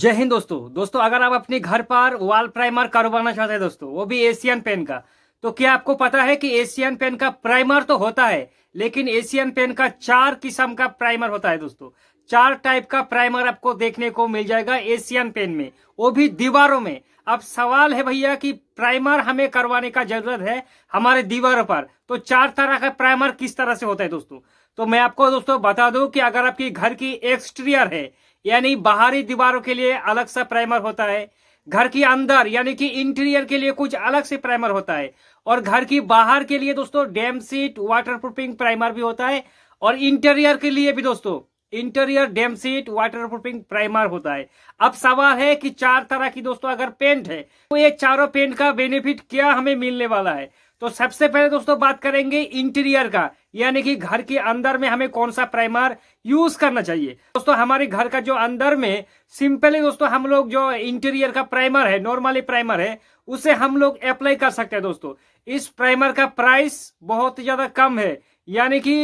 जय हिंद दोस्तों दोस्तों अगर आप अपने घर पर वॉल प्राइमर करवाना चाहते हैं दोस्तों वो भी एशियन पेन का तो क्या आपको पता है कि एशियन पेन का प्राइमर तो होता है लेकिन एशियन पेन का चार किस्म का प्राइमर होता है दोस्तों चार टाइप का प्राइमर आपको देखने को मिल जाएगा एशियन पेन में वो भी दीवारों में अब सवाल है भैया कि प्राइमर हमें करवाने का जरूरत है हमारे दीवारों पर तो चार तरह का प्राइमर किस तरह से होता है दोस्तों तो मैं आपको दोस्तों बता दू कि अगर आपकी घर की एक्सटीरियर है यानी बाहरी दीवारों के लिए अलग सा प्राइमर होता है घर के अंदर यानी कि इंटीरियर के लिए कुछ अलग से प्राइमर होता है और घर की बाहर के लिए दोस्तों damp sheath water proofing primer भी होता है और इंटीरियर के लिए भी दोस्तों interior damp sheath water proofing primer होता है अब सवाल है कि चार तरह की दोस्तों अगर पेंट है तो ये चारों पेंट का बेनिफिट क्या हमें मिलने वाला है तो सबसे पहले दोस्तों बात करेंगे इंटीरियर का यानी कि घर के अंदर में हमें कौन सा प्राइमर यूज करना चाहिए दोस्तों हमारे घर का जो अंदर में सिंपली दोस्तों हम लोग जो इंटीरियर का प्राइमर है नॉर्मली प्राइमर है उसे हम लोग अप्लाई कर सकते हैं दोस्तों इस प्राइमर का प्राइस बहुत ज्यादा कम है यानी कि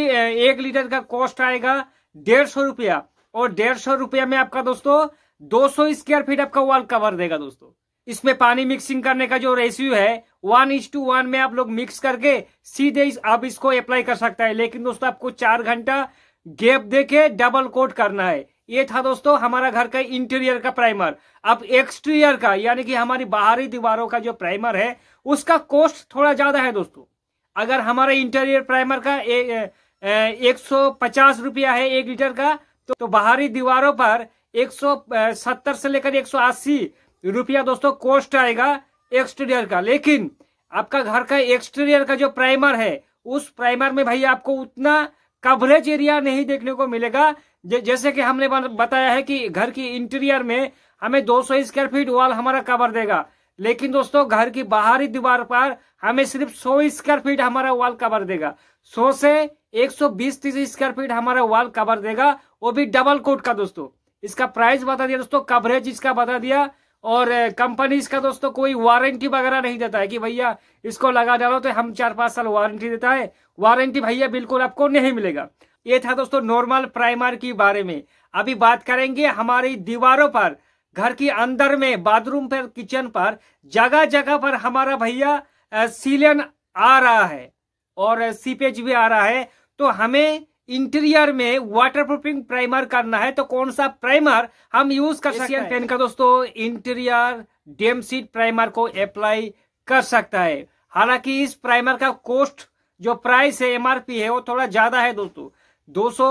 एक लीटर का कॉस्ट आएगा डेढ़ सौ रुपया और डेढ़ सौ रुपया में आपका दोस्तों दो सौ स्क्वायर फीट आपका वॉल कवर देगा दोस्तों इसमें पानी मिक्सिंग करने का जो रेशियो है वन इज टू वन में आप लोग मिक्स करके सीधे इस, आप इसको अप्लाई कर सकता है लेकिन दोस्तों आपको चार घंटा गैप देके डबल कोट करना है ये था दोस्तों हमारा घर का इंटीरियर का प्राइमर अब एक्सटीरियर का यानी कि हमारी बाहरी दीवारों का जो प्राइमर है उसका कॉस्ट थोड़ा ज्यादा है दोस्तों अगर हमारे इंटीरियर प्राइमर का ए, ए, एक सौ पचास रुपया है एक लीटर का तो, तो बाहरी दीवारों पर एक सौ सत्तर से लेकर एक सौ अस्सी रुपया दोस्तों कॉस्ट आएगा एक्सटीरियर का लेकिन आपका घर का एक्सटीरियर का जो प्राइमर है उस प्राइमर में भाई आपको उतना कवरेज एरिया नहीं देखने को मिलेगा जैसे कि हमने बताया है कि घर की इंटीरियर में हमें 200 स्क्वायर फीट वॉल हमारा कवर देगा लेकिन दोस्तों घर की बाहरी दीवार पर हमें सिर्फ 100 स्क्वायर फीट हमारा वॉल कवर देगा 100 से 120 तीस स्क्वायर फीट हमारा वॉल कवर देगा वो भी डबल कोट का दोस्तों इसका प्राइस बता दिया दोस्तों कवरेज इसका बता दिया और कंपनीज का दोस्तों कोई वारंटी वगैरह नहीं देता है कि भैया इसको लगा डालो तो हम चार पांच साल वारंटी देता है वारंटी भैया बिल्कुल आपको नहीं मिलेगा ये था दोस्तों नॉर्मल प्राइमर के बारे में अभी बात करेंगे हमारी दीवारों पर घर के अंदर में बाथरूम पर किचन पर जगह जगह पर हमारा भैया सीलन आ रहा है और सीपेज भी आ रहा है तो हमें इंटीरियर में वाटर प्रूफिंग प्राइमर करना है तो कौन सा प्राइमर हम यूज कर सकते हैं पेन का दोस्तों इंटीरियर डेमसीट प्राइमर को अप्लाई कर सकता है हालांकि इस प्राइमर का कॉस्ट जो प्राइस है एमआरपी है वो थोड़ा ज्यादा है दोस्तों दो सौ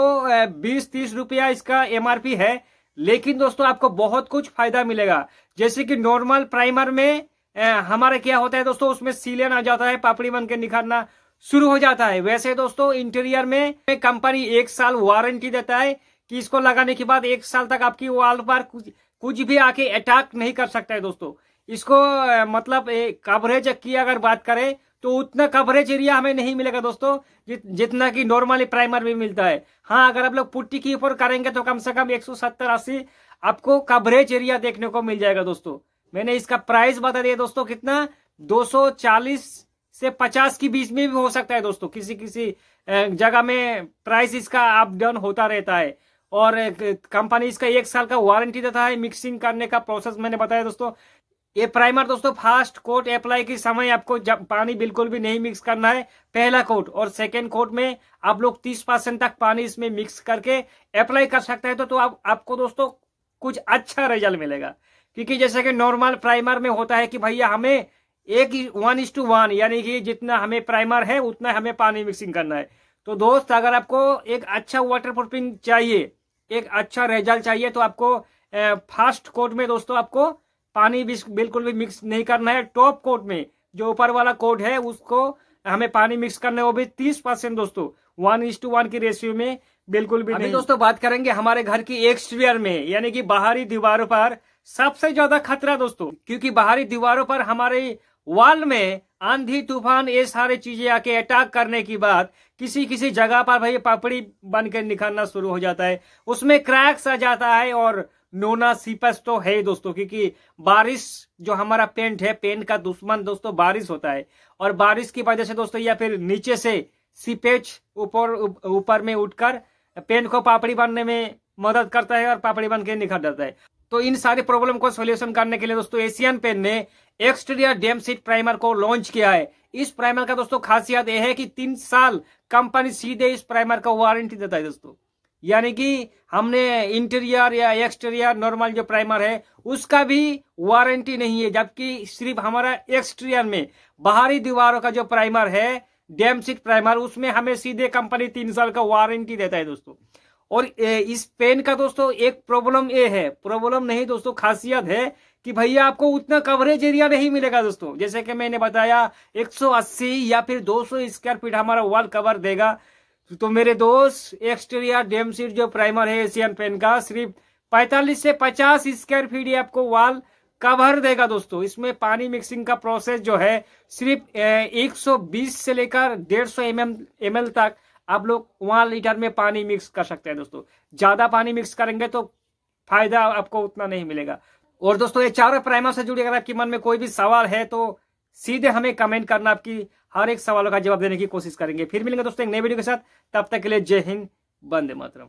बीस तीस रुपया इसका एमआरपी है लेकिन दोस्तों आपको बहुत कुछ फायदा मिलेगा जैसे कि नॉर्मल प्राइमर में हमारा क्या होता है दोस्तों उसमें सीलन आ जाता है पापड़ी बन के निखारना शुरू हो जाता है वैसे दोस्तों इंटीरियर में कंपनी एक साल वारंटी देता है कि इसको लगाने के बाद एक साल तक आपकी वॉल पर कुछ कुछ भी आके अटैक नहीं कर सकता है दोस्तों इसको मतलब कवरेज की अगर बात करें तो उतना कवरेज एरिया हमें नहीं मिलेगा दोस्तों जित, जितना कि नॉर्मली प्राइमर भी मिलता है हाँ अगर आप लोग पुट्टी की ऊपर करेंगे तो कम से कम एक सौ सत्तर अस्सी आपको कवरेज एरिया देखने को मिल जाएगा दोस्तों मैंने इसका प्राइस बता दिया दोस्तों कितना दो सौ चालीस से पचास के बीच में भी हो सकता है दोस्तों किसी किसी जगह में प्राइस इसका अप डाउन होता रहता है और कंपनी इसका एक साल का वारंटी देता है मिक्सिंग करने का प्रोसेस मैंने बताया दोस्तों ये प्राइमर दोस्तों फर्स्ट कोट अप्लाई के समय आपको जब पानी बिल्कुल भी नहीं मिक्स करना है पहला कोट और सेकेंड कोट में आप लोग तीस परसेंट तक पानी इसमें मिक्स करके अप्लाई कर सकते हैं तो, तो आप, आपको दोस्तों कुछ अच्छा रिजल्ट मिलेगा क्योंकि जैसे कि नॉर्मल प्राइमर में होता है कि भैया हमें एक वन इज टू वन यानी कि जितना हमें प्राइमर है उतना हमें पानी मिक्सिंग करना है तो दोस्त अगर आपको एक अच्छा वाटर प्रूफिंग चाहिए एक अच्छा रिजल्ट चाहिए तो आपको फर्स्ट कोट में दोस्तों आपको पानी भी बिल्कुल भी मिक्स नहीं करना है टॉप कोट में जो ऊपर वाला कोट है उसको हमें पानी मिक्स करना है वो भी तीस परसेंट दोस्तों वन इज टू वन की रेशियो में बिल्कुल भी नहीं दोस्तों बात करेंगे हमारे घर की एक्सटीरियर में यानी कि बाहरी दीवारों पर सबसे ज्यादा खतरा दोस्तों क्योंकि बाहरी दीवारों पर हमारे वर्ल्ड में आंधी तूफान ये सारी चीजें आके अटैक करने की बात किसी किसी जगह पर भाई पापड़ी बन के निकालना शुरू हो जाता है उसमें क्रैक्स आ जाता है और नोना सीपस तो है दोस्तों क्योंकि बारिश जो हमारा पेंट है पेंट का दुश्मन दोस्तों बारिश होता है और बारिश की वजह से दोस्तों या फिर नीचे से सीपेज ऊपर ऊपर में उठकर पेंट को पापड़ी बनने में मदद करता है और पापड़ी बन के निखर जाता है तो इन सारी प्रॉब्लम को सोल्यूशन करने के लिए दोस्तों एशियन पेन ने एक्सटीरियर डेम सीट प्राइमर को लॉन्च किया है इस प्राइमर का दोस्तों खासियत यह है कि तीन साल कंपनी सीधे इस प्राइमर का वारंटी देता है दोस्तों यानी कि हमने इंटीरियर या एक्सटीरियर नॉर्मल जो प्राइमर है उसका भी वारंटी नहीं है जबकि सिर्फ हमारा एक्सटीरियर में बाहरी दीवारों का जो प्राइमर है डेम सीट प्राइमर उसमें हमें सीधे कंपनी तीन साल का वारंटी देता है दोस्तों और इस पेन का दोस्तों एक प्रॉब्लम ये है प्रॉब्लम नहीं दोस्तों खासियत है कि भैया आपको उतना कवरेज एरिया नहीं मिलेगा दोस्तों जैसे कि मैंने बताया 180 या फिर 200 स्क्वायर फीट हमारा वॉल कवर देगा तो मेरे दोस्त एक्सटीरियर डेम सीट जो प्राइमर है एशियन पेन का सिर्फ 45 से 50 स्क्वायर फीट ही आपको वॉल कवर देगा दोस्तों इसमें पानी मिक्सिंग का प्रोसेस जो है सिर्फ एक से लेकर डेढ़ सौ एम तक आप लोग वहां लीटर में पानी मिक्स कर सकते हैं दोस्तों ज्यादा पानी मिक्स करेंगे तो फायदा आपको उतना नहीं मिलेगा और दोस्तों ये चारों प्राइमर से जुड़ी अगर आपके मन में कोई भी सवाल है तो सीधे हमें कमेंट करना आपकी हर एक सवालों का जवाब देने की कोशिश करेंगे फिर मिलेंगे दोस्तों एक नए वीडियो के साथ तब तक के लिए जय हिंद बंदे मातरम